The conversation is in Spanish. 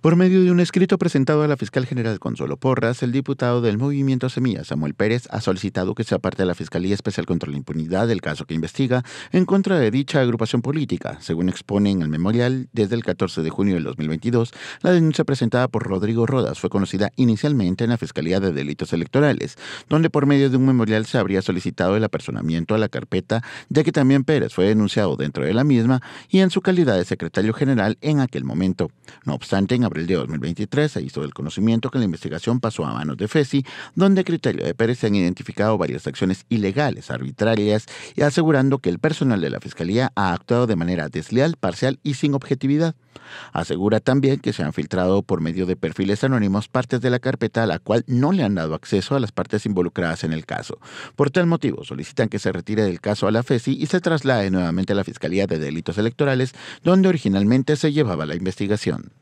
Por medio de un escrito presentado a la fiscal general Consuelo Porras, el diputado del Movimiento Semilla, Samuel Pérez, ha solicitado que se aparte a la Fiscalía Especial contra la Impunidad del caso que investiga en contra de dicha agrupación política. Según expone en el memorial, desde el 14 de junio del 2022, la denuncia presentada por Rodrigo Rodas fue conocida inicialmente en la Fiscalía de Delitos Electorales, donde por medio de un memorial se habría solicitado el apersonamiento a la carpeta, ya que también Pérez fue denunciado dentro de la misma y en su calidad de secretario general en aquel momento. No obstante, en abril de 2023 se hizo el conocimiento que la investigación pasó a manos de FESI, donde a criterio de Pérez se han identificado varias acciones ilegales, arbitrarias, y asegurando que el personal de la Fiscalía ha actuado de manera desleal, parcial y sin objetividad. Asegura también que se han filtrado por medio de perfiles anónimos partes de la carpeta a la cual no le han dado acceso a las partes involucradas en el caso. Por tal motivo, solicitan que se retire del caso a la FESI y se traslade nuevamente a la Fiscalía de Delitos Electorales, donde originalmente se llevaba la investigación.